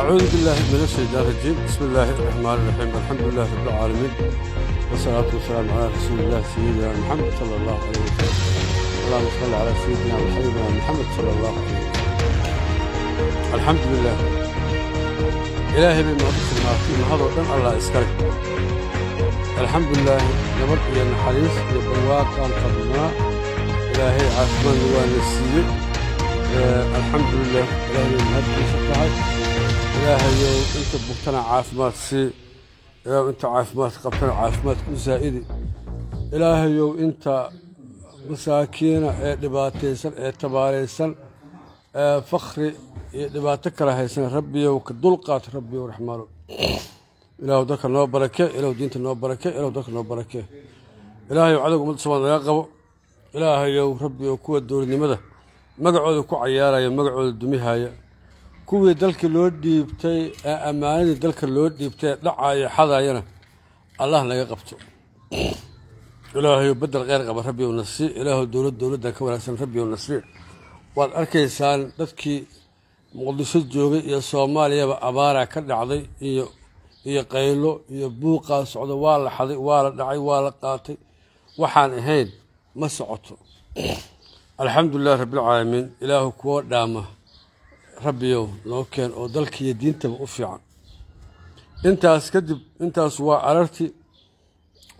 أعوذ بالله من الشيطان الرجيم بسم الله الرحمن الرحيم الحمد لله رب العالمين والصلاة والسلام على رسول الله سيدنا محمد صلى الله عليه وسلم اللهم صل على سيدنا وحبيبنا محمد صلى الله عليه وسلم الحمد لله إلهي بما معطيك في هذا الله إسكرك الحمد لله نبقي الحريص لبواك عن قبلنا إلهي عثمان ونسيك آه، الحمد لله إلهي من هذه الشفاعات ilaahayow inta bugtana caafimaad sii ilaahu inta caafimaad qabtana caafimaad ku zaa'idi ilaahayow inta masaakiina ee dhibaataysan ee tabaaraysan ee fakhri iyo dhibaato kala haysan rabbiyow ka dulqaat rabbiyow raxmaano ilaahw dalka noo barakee ilaahu diinta noo barakee ilaahu dalka noo barakee ilaahayow cadowga ummadda somalia laga qabo ilaahayow rabbiyow kuwa dowladnimada magacooda ku cayaaraya magacooda dumihaaya kuwii dalka loo dhiibtay ee ammaanadii dalka loo dhiibtay ee dhacaya xadayana allah naga qabto ilaahay bedel kheyr qaba rabbiw nasii ilaahu dowlad dowladda ka wanaagsan rabbiw nasii waad arkaysaan dadkii muqdisho joogay iyo soomaaliyaba abaaraa ka dhacday iyo iyo qaylo iyo buuqaa socda waa la xaday waa la dhacay waa la qaatay waxaan ahayn ma socoto alxamdu rabbilcaalamiin ilaahu kuwa dhaama rabbiyow noo keen oo dalka iyo diintaba u fiican intaas kadib intaas waa cararti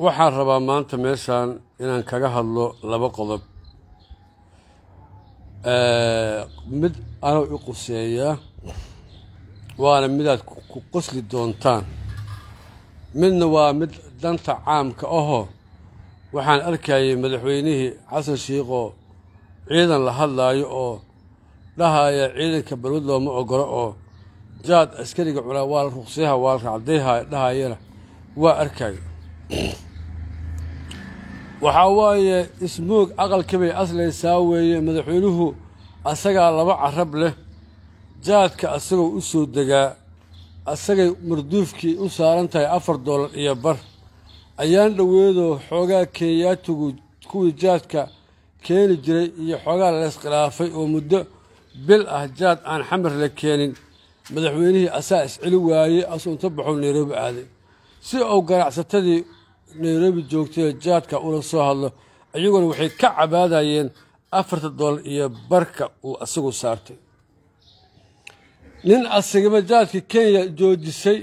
waxaan rabaa maanta meeshaan inaan kaga hadlo laba qodob mid anoo i quseeyaa waana midaad ku qosli doontaan midna waa mid danta caamka ahoo waxaan arkayay madaxweynihii xasan shiikh ciidan la hadlaayo oo dhahaaya ciidanka balwad looma ogolo oo jaad askariga culaa waa la ruqsiyaha waa la racdayhaya waa arkaayo waxaa waaye ismoog aqalkabay aslaysaa weeye madaxweynuhu asagaa laba carab leh jaadka asagoo u soo degaa asagay marduufkii u saaran tahay afar doolar iyo bar ayaan dhoweedoo xoogaa kenyaatigu kuwii jaadka keeni jiray iyo xoogaa lalees khilaafay oo muddo bil ah jaad aan xamar la keenin madaxweynihii asaa isceli waayey asuu inta baxuu nairobi aaday si uu ganacsatadii nairobi joogtay jaadka ula soo hadlo iyaguna waxay ka cabaadayeen afarta doollar iyo barka uu asagu saartay nin asigama jaadka kenya joojisay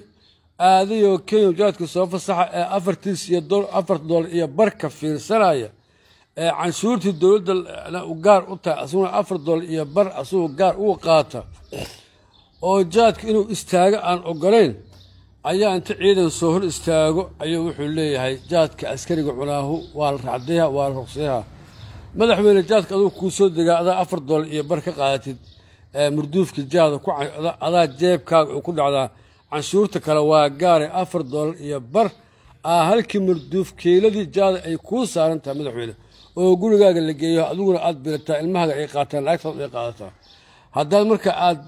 aadayoo kenya jaadka soo fasaxa ee afartiis iyo afarta doollar iyo barka fiirsanaya canshuurtii dowladda gaar u tahay asaguna afar dolar iyo bar asagoo gaar uu qaata oo jaadka inuu istaago aan ogolayn ayaa inta ciidan soo hor istaago ayuu wuxuu leeyahay jaadka askariga cunaahu waa la racdeeha waa la ruqseeha madaxweyne jaadka adugu kuu soo degaa adaa afar dolar iyo bar ka qaadatid murduufka jaada adaa jeebkaaga uu ku dhacdaa canshuurta kale waa gaaray afar dolar iyo bar aa halkii murduuf kiiladii jaada ay kuu saaran tahay madaxweyne oo gurigaaga la geeyo adiguna aad birataa ilmahaga ay qaataan lacagtaad ay qaadataa haddaad marka aad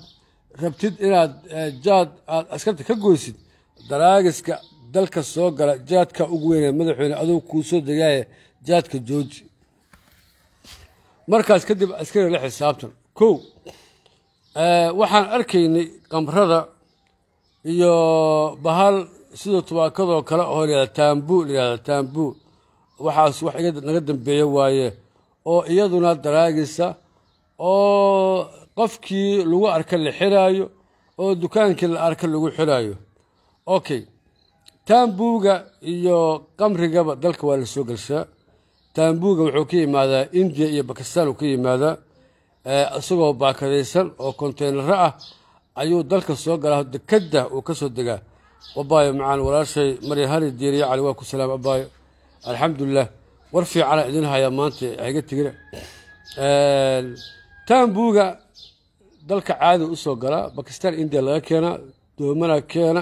rabtid inaad eh, jaad aad askarta ka goysid daraagiska dalka soo gala jaadka ugu weyne madaxweyne adoo kuu soo degaaye jaadka jooji markaas kadib askari la xisaabtan kow eh, waxaan arkaynay qamrada iyo bahal sida tubaakadoo kale oo layihahda taambu layihahda taambu waxaas wax naga dambeeya waaye oo iyaduna daraagisa oo qofkii lagu arka la xiraayo oo dukaankii la arka lagu xiraayo okay taambuuga iyo qamrigaba dalka waa la soo gelshaa taambuuga wuxuu ka yimaadaa indiya iyo bakistan uu ka yimaadaa eh, isagoo baakadaysan oo konteynaro ah ayuu dalka soo galaa dekadda uu ka soo degaa abaayo macaan walaashay maryahari diiriya cali waa ku salaam abaayo alxamdulilah war fiicana idin haya maanta hga tegina taambuuga dalka caadi u soo galaa bakistan india laga keenaa doomana keena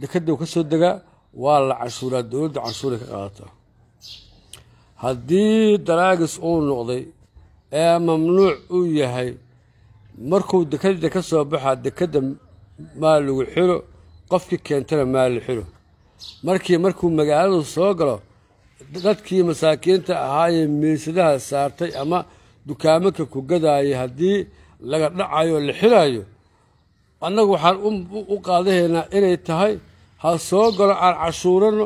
dekedow ka soo degaa waa la canshuuraa dowladda canshuuray ka qaadataa haddii daraagis uu noqday ee mamnuuc uu yahay markuu dekada ka soo baxaa dekadda maa lagu xiro qofkii keentana maa la xiro markii markuu magaaladu soo galo dadkii masaakiinta ahaayee miisadaha saartay ama dukaamanka ku kugadayay haddii laga dhacayo la xirayo annagu waxaan u qaadahaynaa inay tahay ha soo galo aan cashuurano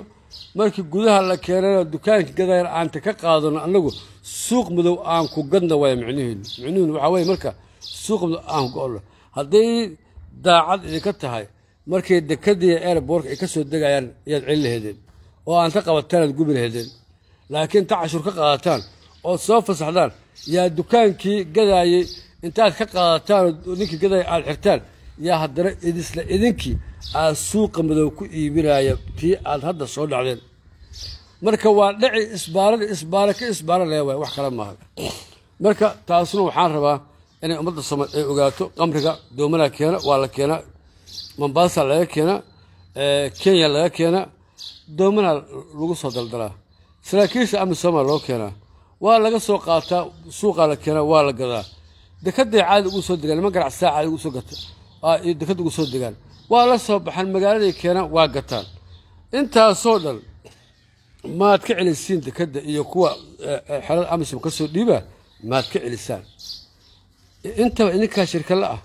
markii gudaha la keenana dukaanka gadayana aanta ka qaadano annagu suuq madow aan ku gadna waaya micnihiinu micnihiinu waxaa weye marka suuq madow aan ku hadday daacad idinka tahay markay dekadii eerboorka ay ka soo degayaan ayaad celin laheedeen oo aan ka qabataanaad aad hedeen laakiin ta cashuur ka qaadataan ood soo fasaxdaan yaa dukaankii gadaayey intaad ka qaadataan ninkii gadaaya aad xirtaan yaa haddana idisla idinkii aad suuqa madow ku iibinaaya tii aad hadda soo dhacdeen marka waa dhaci isbaarada isbaara ka isbaara laga wax kale maaha marka taasuna waxaan rabaa inay ummadda samad ay ogaato qamriga doomanaa keena waa la keenaa mombaasa laga keenaa kenya laga keenaa doomana lagu soo daldalaa saraakiisha amisoma loo keenaa waa laga soo qaataa suuqaa la keenaa waa la gadaa dekaday caadi ugu soo degaan niman ganacsataa caadi ugu soo gata dekad ugu soo degaan waa la soo baxaan magaaladay keenaan waa gataan intaasoo dhan maad ka celisiin dekadda iyo kuwa e, e, xelada amisom ka soo dhiiba maad ka celisaan intaba idinkaa shirka la ah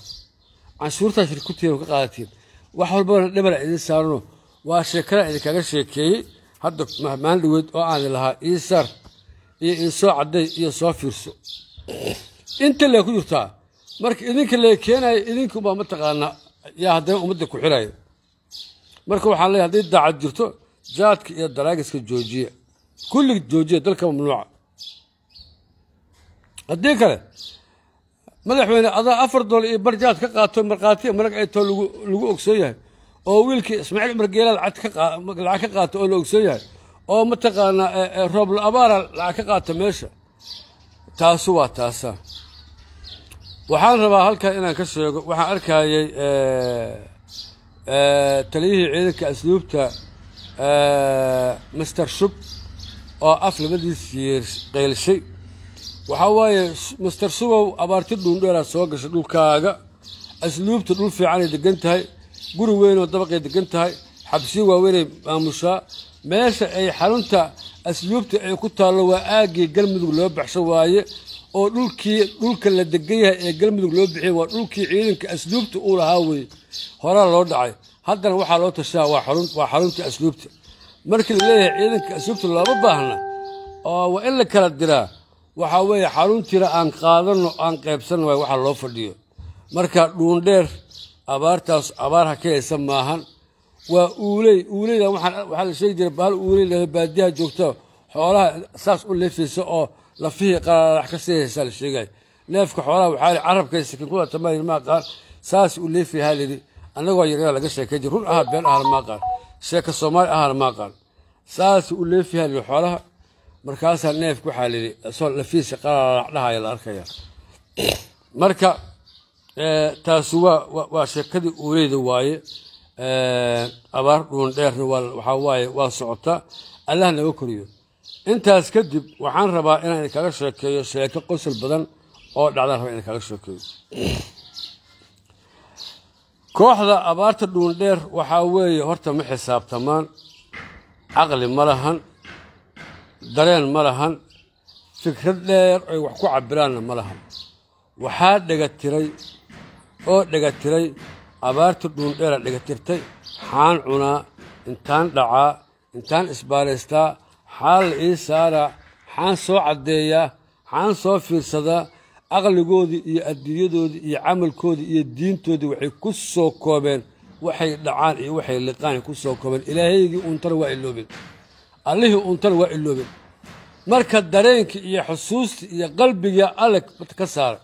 canshuurtaa shirka ku tihiin ka qaadatiin wax walbana dhabala idin saarano waa sheekada idinkaga sheekeeyey hadda mahmaaldoweed oo aan lahaa ii sar iyo iisoo cadday iyo soo fiirso inta lee ku jirtaa marka idinka lee keenayo idinkuba mataqaanaa yaa haddana ummadda ku xirayo marka waxaan leeyahay hadday daacad jirto jaadka iyo daraagiska joojiya kullig joojiya dalka mamnuuca haddii kale madaxweyne adaa afar dool iyo bar jaad ka qaato markhaatiya marag ay too lagu ogsoon yahay oo wiilkii ismaaciil cumar geela lacag ka qaata oo la ogsan yahay oo mataqaanaa eh, eh, rooblo abaara lacag ka qaata meesha taasu waa taasa waxaan rabaa halkan inaan ka sheego waxaan arkayay eh, taliyihii ciidanka asluubta master shub oo af labadiis qeylshay waxaa waaye master shubow abaarti dhuundheeraa soo gashay dhulkaaga asluubta dhul fiicanay degan tahay guri weyn oo dabaqay degan tahay xabsiyo waaweynay maamushaa meesha ay xarunta asluubta ay ku taallo waa aaggii galmudug loo baxsho waaye oo dhulkii dhulka la degan yahay ee galmudug loo bixiyay waa dhulkii ciidanka asluubta uu lahaa weeye horaa loo dhacay haddana waxaa loo tashaa waa xarunta asluubta markii la leeyahay ciidanka asluubta looma baahna oo waa in la kala diraa waxaa weeye xaruntiina aan qaadanno aan qaybsanno waay waxaa loo fadhiyo marka dhuundheer abaartaas abaar hakeysa maahan waa uuley uuleyda waxaa la sheegi jiray bahal uuley baadiyaha joogta xoolaha saas u leefaysa oo lafihii qalaalax ka seehaysaa la sheegay neefka xoolaha waxaa carabka sakiin kuwa tamadin maa qaar saas u leefayahaa lidi annagoo yaryaa laga sheekay jir run ahaa been ahana maa qaar sheeka soomaali ahana maa qaar saas u leefayahaa lidi xoolaha markaasaa neefka waxaa lidi soo lafihiisa qalaalax dhahaya la arkaya marka taasi waa sheekadii uuleyda waaye abaar dhuun dheerna waxaa waaye waa socota allah naga koriyo intaas kadib waxaan rabaa inaan kaga sheekeeyo sheeko qosol badan oo dhacdaan rabaa inaan kaga sheekeeyo kooxda abaarta dhuun dheer waxaa weeye horta ma xisaabtamaan caqli ma lahan dareen ma lahan fikrad dheer ay wax ku cabiraanna ma lahan waxaa dhegatiray oo dhagatiray abaartu dhuundheera dhegatirtay xaan cunaa intaan dhacaa intaan isbaaraystaa xaan la ii saaraa xaan soo caddeeyaa xaan soo fiirsadaa aqligoodii iyo adduunyadoodii iyo camalkoodii iyo diintoodii waxay ku soo koobeen waxay dhacaan iyo waxay liqaan ku soo koobeen ilaahaygii untana waa iloobeen allihii untana waa iloobeen marka dareenkii iyo xusuustii iyo qalbigai alle ka saara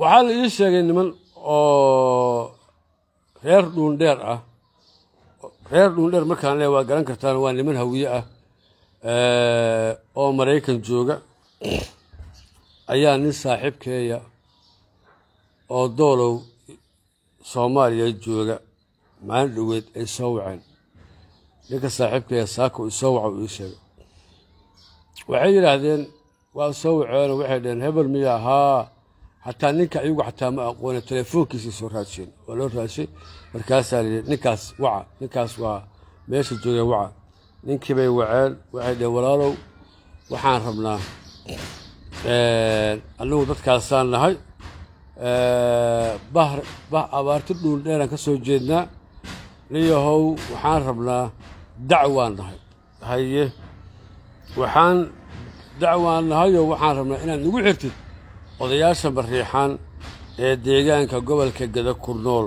waxaa la ii sheegay niman oo reer dhuundheer ah reer dhuundheer markaan leh waa garan kartaan waa niman hawiye ah eh, oo maraykan jooga ayaa nin saaxiibkeeya oo doolow soomaaliya jooga maalin dhoweed ay soo waceen ninka saaxiibkeeya saako i soo waca uu ii sheegay waxay yidhaahdeen waa soo waceenoo waxay dhaheen hebel miya ahaa xataa ninka iyagu xataa ma aqoone telefoonkiisii soo raadsheen waa loo raashay markaasaa layidhi ninkaas waca ninkaas waa meesha jooga waca ninkii bay waceen waxay dheheen walaalow waxaan rabnaa eh, annugu dadkaasaan nahay eh, bahr bah abaarti dhuuldheeraan ka soo jeednaa niyahow waxaan rabnaa dacwaan nahay haye waxaan dacwaan nahayoo waxaan rabnaa inaad nagu xirtid odayaasha bariixaan ee deegaanka gobolka geda kurnool nool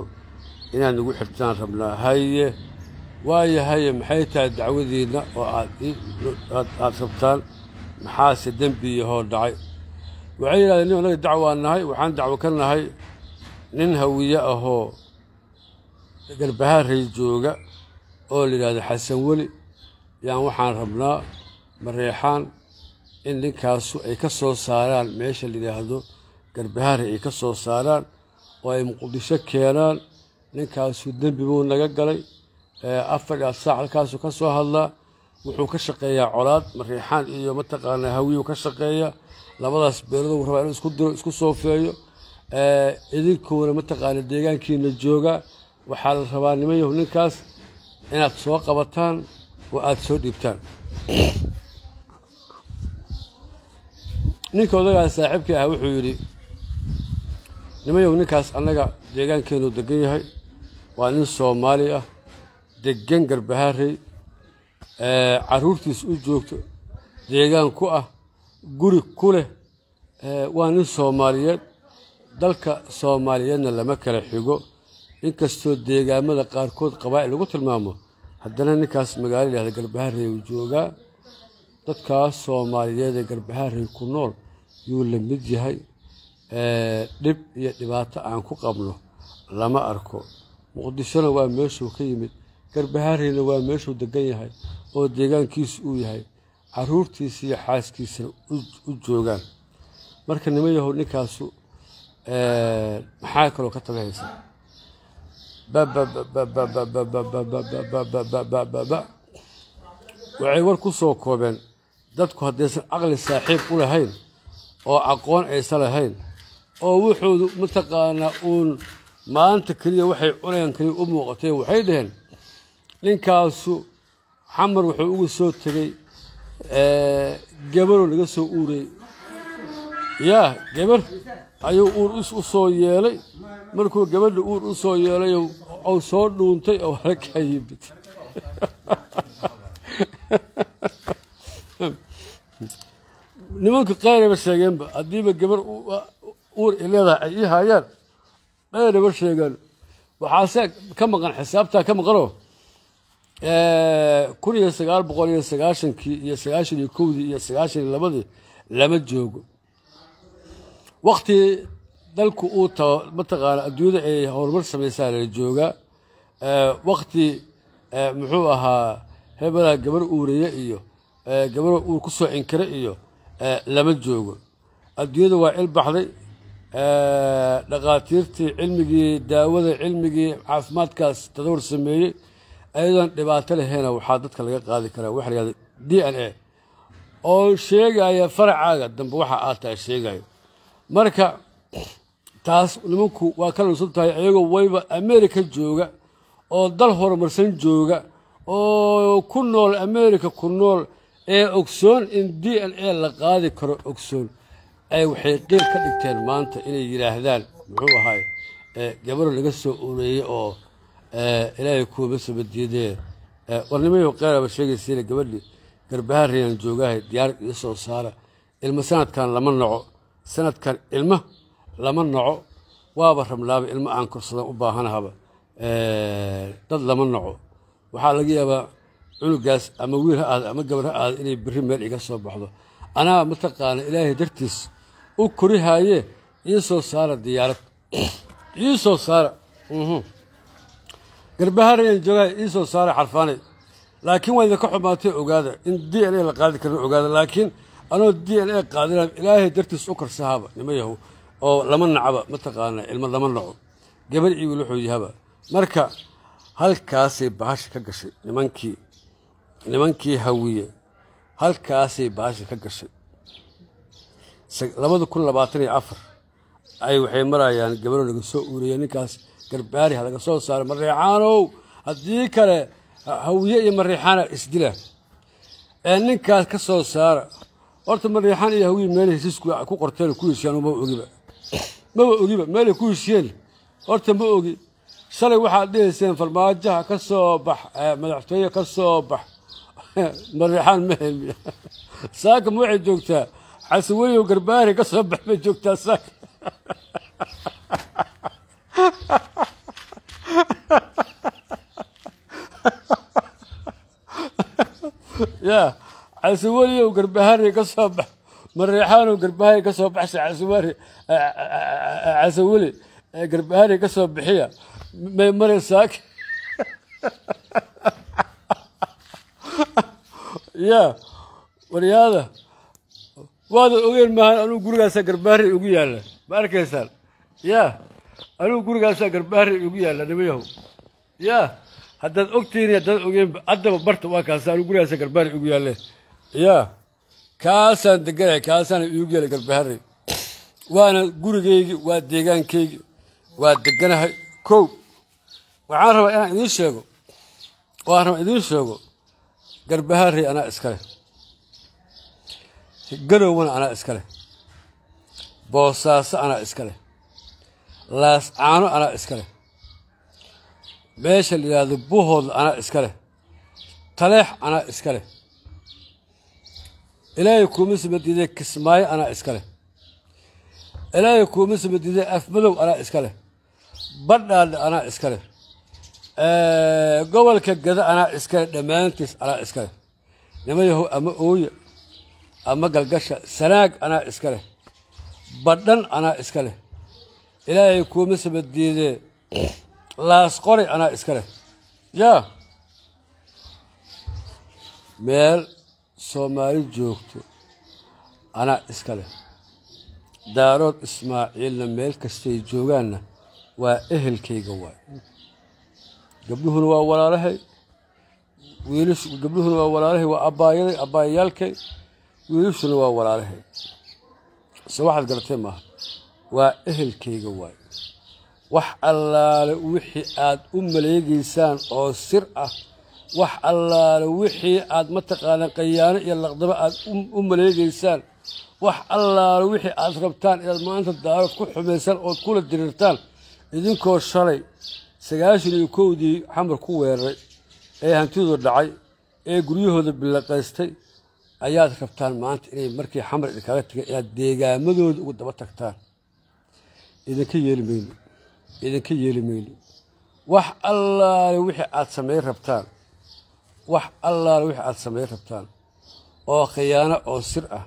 inaan igu xirtaan rabnaa haye waayo haye maxay tahay dacwadiinna oo aad rabtaan maxaase dembi yahoo dhacay waxay yidhahdeen nin anaga dacwaan nahay waxaan dacwo ka nahay nin hawiye ahoo garbahaarey jooga oo la yidhahdo xasan weli yaan waxaan rabnaa mareexaan in ninkaasu ay ka soo saaraan meesha layidhaahdo garbahaari ay ka soo saaraan oo ay muqdisho keenaan ninkaasu dembi buu naga galay afar saac halkaasu ka soo hadlaa wuxuu ka shaqeeyaa colaad mariixaan iyo mataqaanaa hawiyu ka shaqeeya labadaas beeladuu rabaa inuu isku diro isku soofeeyo idinkuuna mataqaana deegaankiina jooga waxaa la rabaa nimayahu ninkaas inaad soo qabataan oo aada soo dhiibtaan ninka odagaa saaxiibka ah wuxuu yidhi nimayow ninkaas annaga deegaankeenu degan yahay waa nin soomaali ah deggan garbahaarey eh, caruurtiis u joogto deegaan ku ah guri ku leh eh, waa nin soomaaliyeed dalka soomaaliyeedna lama kala xigo inkastoo deegaamada qaarkood qabaa'il lagu tilmaamo haddana ninkaas magaalo yidhahda garbahaarey uu joogaa dadkaa soomaaliyeed ee garbahaarey ku nool yuu la mid yahay dhib iyo dhibaato aan ku qabno lama arko muqdishona waa meeshuu ka yimid garbahaareyna waa meeshuu degan yahay oo deegaankiisu uu yahay caruurtiisa iyo xaaskiisana u joogaan marka nima yahow ninkaasu maxaa kaloo ka tabayhaysa waxay war ku soo koobeen dadku haddaysan aqli saaxiib u lahayn oo aqoon aysan lahayn oo wuxuudu mataqaanaa uun maanta keliya waxay cunayaan keliya u muuqatay waxay dhaheen ninkaasu xamar wuxuu ugu soo tegay gabaruu naga soo uurayy yaa gabar ayuu uur u soo yeelay markuu gabadha uur u soo yeelay ou soo dhuuntay oo halakaayiibitay nimanka qaarayba sheegeenba haddiiba gabar uur ay leedahay ay ii haayaan qaarayba sheegaan waxaase ka maqan xisaabtaa ka maqano eh, kun iyo sagaal boqol iyo sagaashankii iyo sagaashan iyo kowdii iyo sagaashan iyo labadii lama joogo wakti dalku uu tao mataqaana adduunyada ay horumar samaysaa lala joogaa eh, wakti eh, muxuu ahaa hebelaha gabar uuraya iyo gabarha uur ku soo cinkare iyo lama joogo adduunyada waa cil baxday dhakhaatiirtii cilmigii daawada cilmigii caafimaadkaas tadawar sameeyey ayadoon dhibaato lahayna waxaa dadka laga qaadi karaa waxa la d n a oo sheegaya faracaaga dambe waxa aad tahay sheegayo marka taas nimanku waa kala cusub tahay iyagoo wayba america jooga oo dal horumarsan jooga oo ku nool america ku nool ee ogsoon in d n a la qaadi karo ogsoon ay waxay qiil ka dhigteen maanta inay yidhaahdaan muxuu ahaay gabar laga soo ureeyey oo ilaahay kuwama diidee warnimayo qeeraba sheegaysiina gabadhii garbaharayaan joogaahay diyaar iyo soo saara ilmo sanadkan lama naco sanadkan ilmo lama naco waaba rabnaaba ilmo aan korsadan u baahanahaba dad lama naco waxaa laga yaabaa cunugaas ama wiil ha aada ama gabar ha aada inay berri meel iga soo baxdo anaa mataqaana ilaahay dartiis u korihaaye ii soo saara diyaarad ii soo saara mhm. garbaharayaan joogaha ii soo saara xarfaanay laakiin waa idinka xumaatay ogaada in d n a la qaadi karin ogaada laakiin anoo d n a qaadina ilaahay dartiis u karsahaaba nima oo lama nacaba mataqaana ilma lama naco gabar iyo wiil wuxuu yahaba marka halkaasay bahasha ka gashay nimankii nimankii hawiye halkaasay baashi ka gashay labada kun labaatan iyo afar ay waxay marayaan gabaro laga soo uuriyey ninkaas garbaariha laga soo saaro mareexaanow haddii kale hawiye iyo mareexaana isdila ee ninkaas ka soo saara horta mareexaan iyo hawiye meel heshiisku ku qorteen ku heshiiyaan maba ogiba maba ogiba meelay ku heshiyeen horta ma ogi shalay waxaad dhihayseen farmaajo ka soo bax madaxtooye ka soo bax maraxaan ma helmi saakan waxay joogtaa xasaweyoo garbaari ka soo bax bay joogtaa saaka ya casawariyow garbahaari ka soo bax mareexaanow garbahaari ka soo baxsha casawari casawali garbahaari ka soo bixiya may mare saaka ya waryaada waada ogeen maahan anugu gurigaasaa garbaari ugu yaalla ma arkaysaan ya anugu gurigaasa garbaari ugu yaalla nimayahow ya haddaad ogtiini haddaad ogeen addaba barta waa kaasa anugu gurigaasaa garbaari ugu yaalle ya kaasaan deganay kaasaana igu yaala garbaari waana gurigaygi waa deegaankaygi waa deganahay kow waxaan rabaa inaan idiin sheego waan rabaa idiin sheego garbahaarey anaa iskaleh ganowna anaa iskaleh boosaaso anaa laas caano anaa iskaleh meesha la yidhaahdo buhooda anaa iskaleh taleex anaa iskaleh ilaahay kuuma sama diiday kismaayo anaa iskaleh ilaahay kuuma sama diiday afmadow anaa iskaleh badhaadha anaa iskaleh gobolka gada anaa iskale dhammaantiis anaa iska iskaleh nimayahow ama ooya ama galgasha sanaag anaa iska leh badhan anaa iska leh ilaahay kuuma sabadiidee laas laasqoray anaa iska leh yaa meel soomaali joogto anaa iska leh daarood ismaaciilna meel kastay joogaanna waa ehelkayga waay gabdhuhuna waa walaalahay gabdhuhuna waa walaalahay waa abaayaday abbaayayaalkay wiilashuna waa walaalahay se waxaad garatee maaha waa ehelkayga waay wax allaale wixii aad u maleegaysaan oo sir ah wax allaale wixii aad mataqaanaa qayaano iyo laqdaba aad u maleegaysaan wax allaale wixii aad rabtaan inaad maanta daarood ku xumaysaan ood kula diriirtaan idinkoo shalay sagaashan iyo kowdii xamar ku weeraray ee hantidooda dhacay ee guryahooda bilaqaystay ayaad rabtaan maanta inay markii xamar idinkaga tagan inaad deegaamadooda ugu daba tagtaan idinka yeeli mayno idinka yeeli mayno wax allaale wixii aad samayn rabtaan wax allaale wixii aad samayn rabtaan oo khiyaano oo sir ah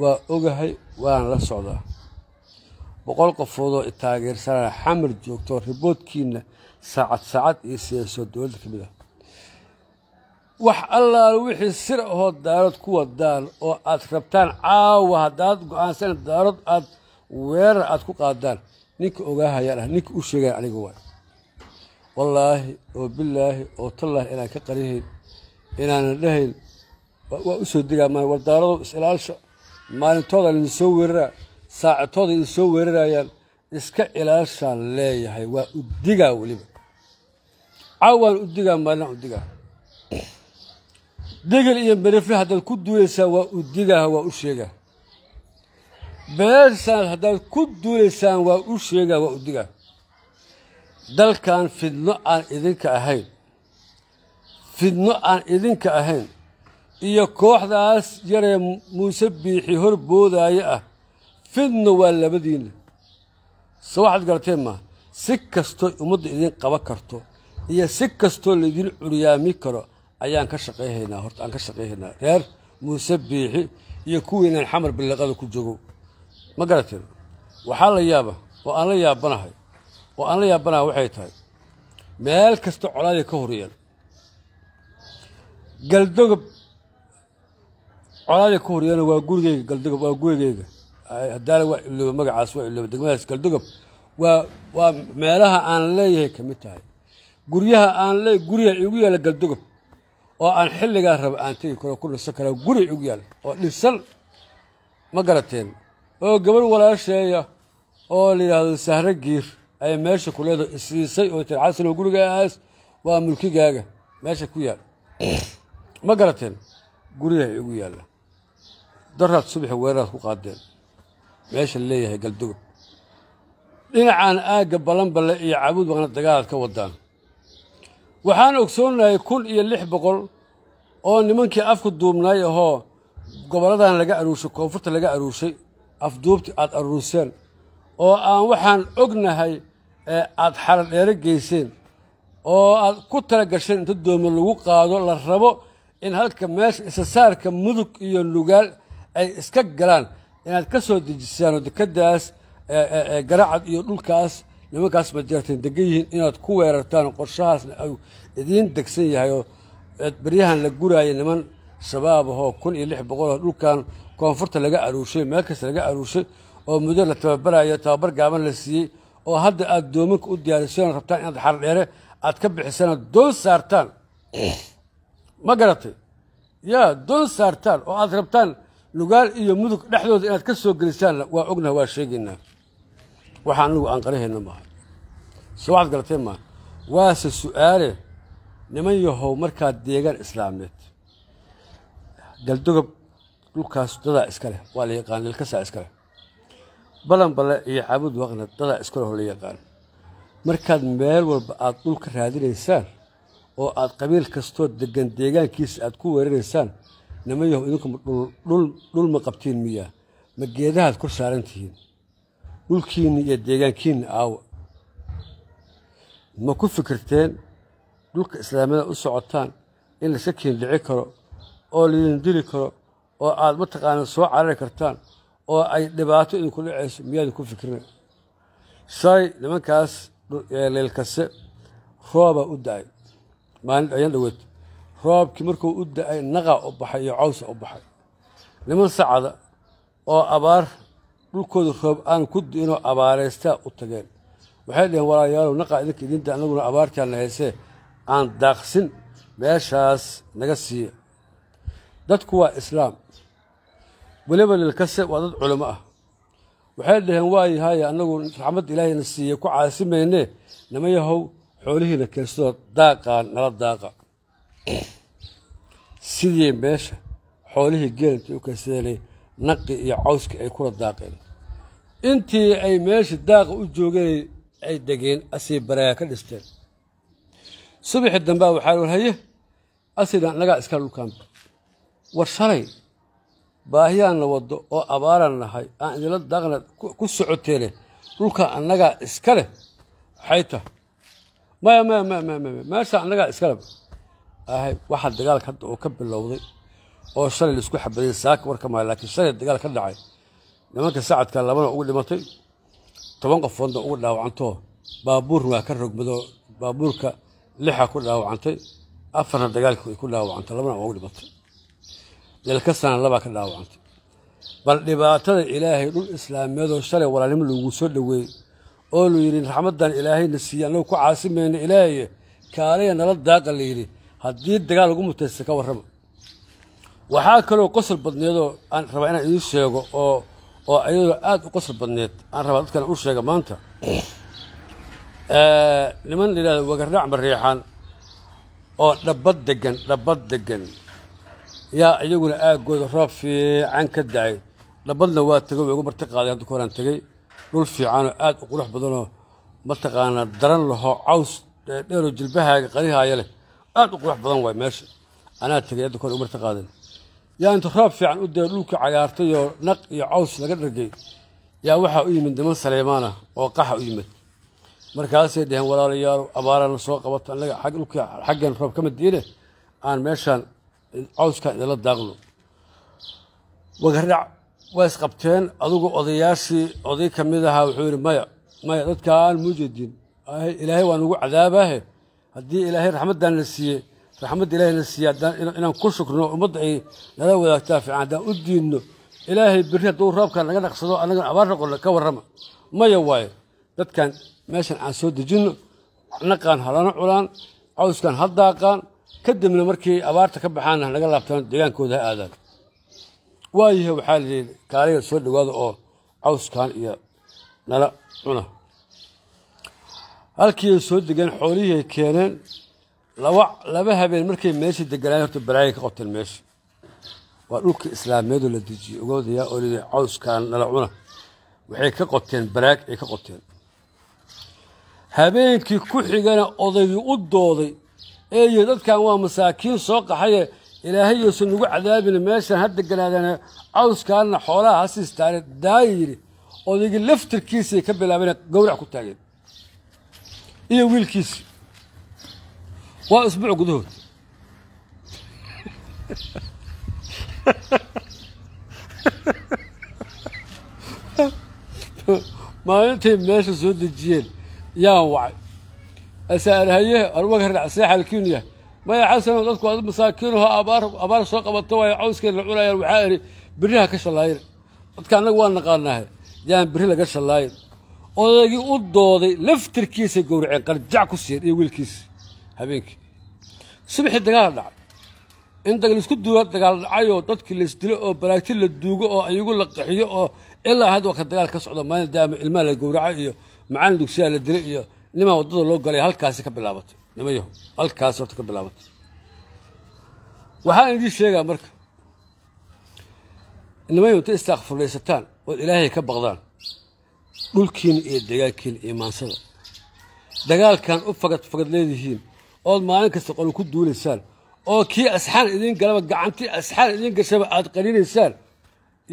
waa ogahay waana la socdaa boqol qofood oo xamar joogto riboodkiina saacad saacad iyo siyaasoo dowladda ka mid ah wax allaal wixii sir ahoo daarad ku wadaan oo aad rabtaan caawa haddaad go-aansana daarad aad weerar aad ku qaadaan ninka ogaahayaan ah ninka u sheegaan aniga waay wallaahi oo bilaahi oo tallaahi inaan ka qarinhayn inaanan dhahayn waa u soo digaa ma war daarado is-ilaasha maalintooda idin soo weeraraa saacatooda idin soo weerarayaan iska ilaashaan leeyahay waa udigaa weliba cawaan udigaa maalin udigaa degel iyo merifle haddaad ku duulaysaan waa udigaa waa u sheegaa beersaan haddaad ku duulaysaan waa u sheegaa waa udigaa dalkan fidno aan idinka ahayn fidno aan idinka ahayn iyo kooxdaas yaree muuse biixi hor boodaayo ah fidna waa labadiinna se waxaad garateen maaha si kastoo ummadda idiin qaba karto iyo si kastoo laydin curyaami karo ayaan ka shaqayhaynaa horta aan ka shaqeyhaynaa reer muuse biixi iyo kuwiinaan xamar billaqada ku joogo ma garateen waxaa la yaaba oo aan la yaabanahay oo aan la yaabanaha waxay tahay meel kasta colaadi ka horyeen galdogob colaadi ka horyeen waa gurigeyga galdogob waa gurigeyga hadaana waa ilooba magacaas waa ilooba degmadaas galdogob waa waa meelaha aan leeyahay ka mid tahay guryaha aan leey guriga igu yaala galdogob oo aan xilligaa raba aan tegi karo ku dhisan karaa guriga igu yaalla oo dhisan ma garateen oo gabadh walaasheeya oo la yidhaahdo sahro giir ay meesha ku leedaho isiisay oo tiri xasanow gurigaaas waa mulkigaaga meesha ku yaal ma garateen guriga igu yaalla daraad subaxi weeraraad ku qaadeen meesha leeyahay galdugo dhinacan aagga balanballe iyo cabuud baana dagaal ka wadaan waxaan ogsoonnahay kun iyo lix boqol oo nimankii afku duubnaay ahoo gobolladan laga aruushay koonfurta laga aruushay afduubti aad aruurseen oo aan waxaan ognahay aad xala geyseen oo aad ku tala gasheen inta doomo lagu qaado la rabo in halka meesha isasaarka mudug iyo nugaal ay iska galaan inaad ka soo dejisaanoo dekeddaas garacad iyo dhulkaas nimankaas baad degan yihiin inaad ku weerartaan qorshahaasna au idiin degsan yahayoo beryahan la guraaya niman shabaab ahoo kun iyo lix boqoloo ah dhulkan koonfurta laga aruushay meel kasta laga aruushay oo muddo la tababarayo tababar gaaban la siiyey oo hadda aad doominka u diyaariseen rabtaan inaad xardheere aad ka bixisana doon saartaan ma garatay yaa doon saartaan oo aad rabtaan lugaal iyo mudug dhexdooda inaad ka soo gelisaan waa ognah waa sheegaynaa waxaa anagu aan qarahayna maaha soo waxaad garatee maa waase su-aale niman yahow markaa deegaan islaameed galdogob dhulkaas dadaa iska leh waa la yaqaan ilkasaa iska leh balanbale iyo cabud waqna dadaa iska leh oo la yaqaan markaad meel walba aad dhulka raadinaysaan oo aad qabiil kastoo degan deegaankiisa aad ku weeraraysaan nimayahu idinku dhul ma qabtiin miya ma geedahaad kor saaran tihiin dhulkiinni iyo deegaankiinni aawa ma ku fikirteen dhulka islaamada u socotaan in layska dhici karo oo laydin dili karo oo aada mataqaanaa soo carari kartaan oo ay dhibaato idinku dhacayso miyaadin ku fikirina shalay nimankaas leelkase rooba u da'ay ay maalin dhayan dhaweed roobkii markuu u da-ay naqa u baxay iyo cawsa u baxay niman sacda oo abaar dhulkooda roob aan ku diinoo abaaraystaa u tageen waxay dheheen walaalayaalow naqaa idinka idinda annaguna abaartaa na haysee aan daaqsin meeshaas naga siiya dadku waa islaam weliba lilkase waa dad culimo ah waxay dhaheen waayi haya annagu raxmadda ilaahayna siiya ku caasimayne nima yahow xoolihiina keersadood daaqaan nala daaqa sidii meesha xoolihii geelabta u kasadeenay naqi iyo cawska ay kula daaqeen intii ay meeshii daaqa u joogeen ay degeen asii baraya ka dhisteen subaxii dambaa waxaa war haye asina nagaa iska dhulkaanba war shalay baahiyaanna waddo oo abaaran nahay aan idinla daaqna ku socoteene dhulka annagaa iska leh waxay tahay maya maya maya maya maya meesha annagaa iska leh ahay waxa dagaalka hadda uu ka bilowday oo shalay laisku xabaday saaka warkamaha laakiin shalay dagaal ka dhacay nimanka sacadka labana ugu dhimatay toban qofoodna ugu dhaawacantoo baabuurna waa ka rogmado baabuurka lixa ku dhaawacantay afarna dagaalka way ku dhaawacantay labana ugu dhimatay dalkasana labaa ka dhaawacantay bal dhibaatada ilaahay dhul islaamiyaedoo shalay walaalnimo lagu soo dhoweeyey oo lu yidhi raxmaddan ilaahayna siiye annagu ku caasimayna ilaahaye kaalaya nala daaqa la yidhi haddii dagaal ugu mutaysa ka warrama waxaa kaloo qosol badneedoo aan rabaa inaan idiin sheego oo oo ayadoo aad u qosol badneed aan rabaa dadkan u sheega maanta eh, niman la yidhahdo wagarraac mariixaan oo dhabad degan dhabad deggan yaa iyaguna aaggooda roob fiican ka dacay dhabadna waa tegay way ugu marti qaaday hadda horaan tegay dhul fiicanoo aad u qurux badanoo mataqaanaa daran lahoo caws eh, dheeroo jilbahaaga qarihaayo leh aad u qurux badan waay meesha anaa tegay adda kore umarta qaadan yaa inta roob fiican u dee dhulka cagaartayoo naq iyo caws laga dhargay yaa waxaa u yimid niman saleymaana oo qaxa u yimid markaasay dheheen walaalayaalo abaarana soo qabato annaga xaggan roob kama diine aan meeshaan cawskaan idinla daaqno wagadhac waa isqabteen adugu odayaashii oday ka mid ahaa wuxuu yidhi maya maya dadkaan muu ilaahay waa nagu cadaabaahe haddii ilaahay raxmaddaan la siiyey raxmadda ilahay la siiyey inaan ku shukrino ummadda ay nala wadaagtaa fiican haddaan u diidno ilaahay berri hadduu roobka naga dhaqsado annagan abaarra qolle ka warrama maya waayo dadkan meeshan aan soo dejinno naqaan halana culaan cawskan ha daaqaan kadibna markii abaarta ka baxaanna ah naga laabtaan deegaankooda ha aadaan waayahe waxaa la yidhi kaaliga soo dhowaada oo cawskan iyo nala cuna halkii ay soo degeen xoolihii ay keeneen laba habeen markay meeshii deganaayeen horta balaaya ka qabteen meesha waa dhulka islaameedoo la dejiyey ogoodaya oo lili cawskaan nala cuna waxay ka qoteen baraag ay ka qoteen habeenkii ku xigana odaygii u dooday eeyo dadkan waa masaakiin soo qaxaye ilaahay yousan nagu cadaabin meeshan ha deganaadeen cawskaanna xoolaha ha siistaane daaya yidhi odaygii laftirkiisay ka bilaabeen gawrac ku taageen iyo wiilkiisi waa isbuuc gudahood maalintay meesha soo dejiyeen yaan wacay asaarhaye armaga yahay maya xasano dadku ad masaakiinuho abaar soo qabato waayo la cunayaan waxaa ihi berriha ka shallaayna dadka annaga waa naqaanaahay yaan berri laga shallaayin odaygii u dooday laftirkiisa gowraceen qarjac ku siiyeen iyo wiilkiisa habeenkii subaxii dagaal dhacay in daglaisku duula dagaal dhacayoo dadkii laisdilo oo baraagti la duugo oo ayagu la qaxiyo oo ilaa hadd waa ka dagaal ka socdo maalin daama ilmaha la gowracay iyo macaalin dugsiyaa la dilay iyo nimaa waddada loo galay halkaasi ka bilaabatay nimayaho halkaasi horta ka bilaabatay waxaan idii sheegaa marka nimayo inta istaakfurlaysataan ood ilaahay ka baqdaan dhulkiina iyo dagaalkiina iyo maansada dagaalkan u fagad fagad leedihiin ood maalin kasta qolo ku duulaysaan oo kii asxaan idiin galaba gacantii asxaan idiin gashaba aad qarinaysaan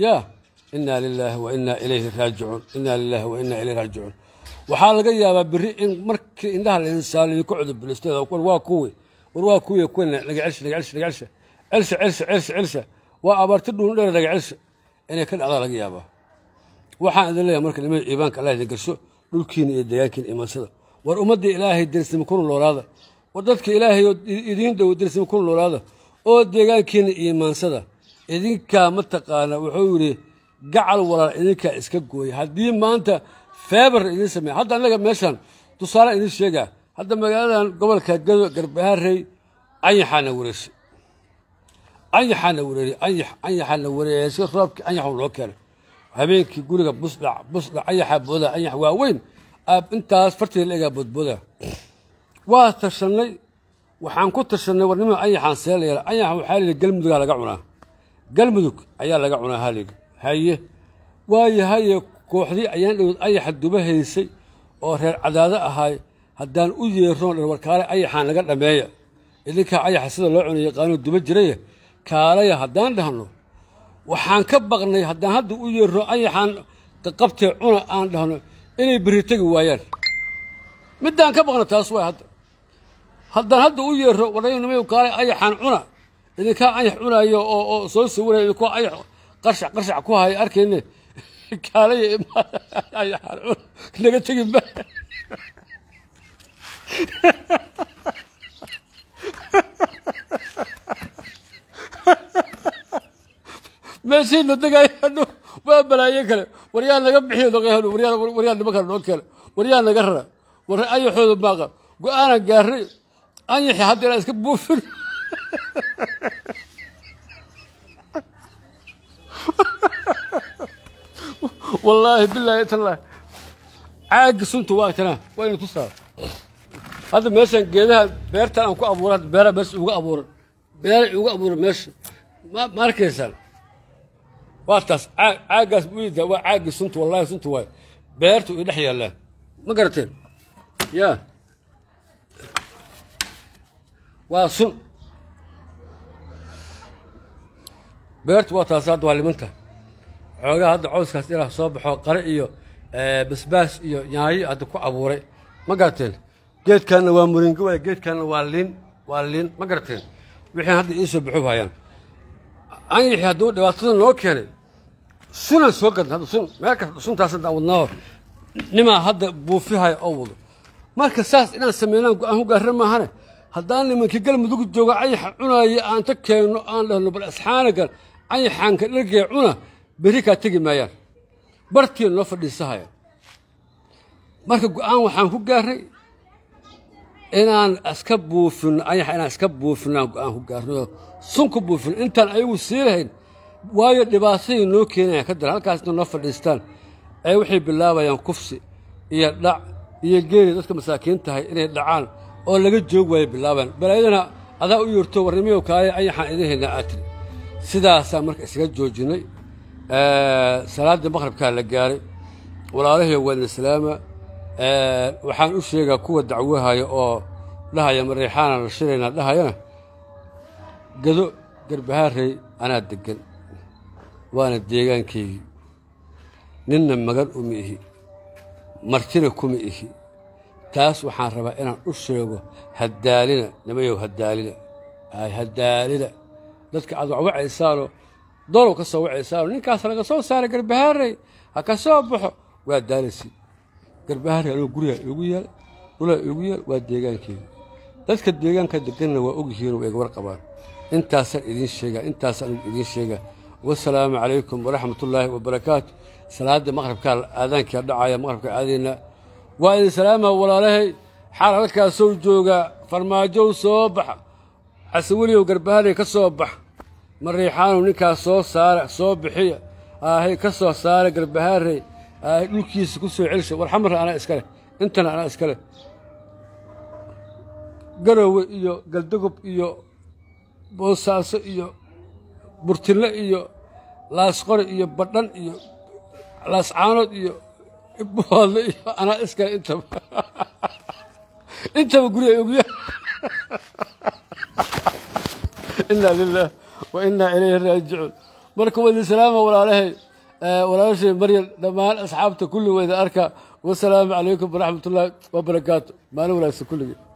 ya inaa lilaahi wa ilayhi raajicuun inaa lilaahi wainaa inaa ilayhi raajicuun waxaa laga yaabaa beri in markii indhaha laydin lainsaalo idinku cudubulaysteen war waa kuwi war waa kuwi kuwi naga celsha naga celsha naga celsha celsha celsha celsha celsha waa abaarti dhuundheer naga celsha inay ka dhacdaa laga yaabaa waxaan idin leeyahay marka niman ciibaanka allah idin gasho dhulkiina iyo deegaankiina imaansada war ummaddii ilaahay dersnimo kuna noolaada war dadka ilaahay oo idiin dhow dersnimo kuna noolaada oo deegaankiina iimaansada idinkaa mataqaana wuxuu yidhi gacal walaal idinkaa iska gooya haddii maanta feebar idin sameeya hadda annaga meeshaan tusaale idin sheegaa hadda magaaladan gobolka gado garbaharey anyaxaana wareersay anyaxaana wareeray anyax anyaxaana wareersay roobkii anyaxu noo keenay habeenkii guriga busdhac busdhac ayaxa booda ayax waaweyn aab intaas farteeda la egaa boodbooda waa tashannay waxaan ku tashannay war nima ayaxaan see la yara ayax waxaa galmudugaa laga cunaa galmudug ayaa laga cunaa halayidhi haye waayo haye kooxdii ayaan dhowod ayaxa duba haysay oo reer cadaado ahay haddaan u yeeroon dhan war kaale ayaxaan naga dhammeeya idinkaa ayaxa sida loo cunaya qaanuun duba jiraya kaalaya haddaan dhahno waxaan ka baqnay haddaan hadda u yeerno ayaxaan qabtee cuna aan dhahno inay beri tegi waayaan middaan ka baqna taas waay hadda haddaan hadda u yeerno waraynimay kaale ayaxaan cuna idinkaa ayax cunaaya oo oo soo sawiraya idinkoo ayax qarshac qarshac ku haya arkayne kaalay ayaxaan cuna naga tegi ma meeshayna degaayaan waa balaayo kale waryaa naga bixiyo doqyahan waryaa nimankan noo keena waryaa naga rara war ayaxooda baaqa go-aanan gaarnay ayaxi hadda inaan iska buufin wallaahi bilaahi tallah caaga sunta waa tanaa waa ina tusaa hadda meeshan geedaha beertan aan ku abuura hadda beeraha meesha uga abuuran beera uga abuuran meesha ma arkaysaan waa taas caaggaas buida waa caaggii sunta wallaahi sunta waay beertu ay dhex ma garateen yaa waa sun beertu waa taas hadda waa limantaa xoogaha hadda cowskaas ilaa soo baxo qare iyo eh, basbaas iyo yaayo hadda ku abuuray ma garateen geedkaanna waa muringo waay geedkaanna waa lin waa liin ma garateen wixiin hadda iisoo soo baxu hayaan anyixi hadduu dhibaatada noo keenay sunan soo gad hadda sun meel kasta suntaas haddaan wadnaa nimaa hadda buufihay oo wado marka saas inaan samaynaan go-aan ku gaarra maahane haddaan nimankii galmudug jooga cayaxa cunaaya aan ta keenno aan dhahno bal asxaanagan cayaxaanka dhergee cuna berri kaa tegi maayaan bartii noo fadhiisahaya marka go-aan waxaan ku gaarnay inaan iska buufino cayaxa inaan iska buufino go-aan ku gaarno sunka buufino intaan ayagu sii lahayn waayo dhibaatadii noo keenaya ka daran halkaas halkaasna noo fadhiistaan ee waxay bilaabayaan kufsi iyo dhac iyo geeri dadka masaakiin tahay inay dhacaan oo laga joog waayo bilaabayaan balaayadana adaa u yeerto warnimiyow kaaye ayaxaan idin haynaa aad tiri sidaasaan marka isaga joojinnay salaaddii maqhrabkaa la gaaray walaalahayo waadna salaama waxaan u sheegaa kuwa dacwahaya oo dhahaya mariixaana la shiraynaa dhahayana gado garbahaarey anaa deggan waana deegaankaygii ninna magan uma ihi martina kuma ihi taas waxaan rabaa inaan u sheego hadaalina nimayow hadaalina ay hadaalina dadka aad wax wacaysaanoo dalow ka soo wacaysaano ninkaas laga soo saaray garbahaaray ha ka soo baxo waa daalaysi garbahaarey anuu gurigaa igu yaal dhula iigu yaal waa deegaankeeda dadka deegaanka deganna waa ogyihiinoo way ga war qabaan intaasaan idiin sheegaa intaasaan idiin sheegaa wasalaamu calaykum waraxmat ullaahi wabarakaatu salaadda maqhrabkaa aadaankaa dhacaya maqhrabka aadayna waa idin salaamaha walaalahay xaal halkaasow jooga farmaajow soo baxa casaweliyow garbaharay ka soo bax mariixaanu ninkaas soo saara soo bixiya aahay ka soo saara garbahaarey aahay dhulkiisa ku soo celisha warxamarra anaa iska leh intana anaa iska leh garowe iyo galdagob iyo boosaaso iyo burtinle iyo laas laasqori iyo badhan iyo laascaanood iyo boodle iyo anaa iskale intaba intaba guriga ogya inaa lilah wa innaa ilayhi raajicuun marka salaama walaalahay walaalashay maryan dhammaan asxaabta kulli kulligeeda arka wasalaamu calaykum waraxmat wabarakaatu maalin wanaagsan kulligee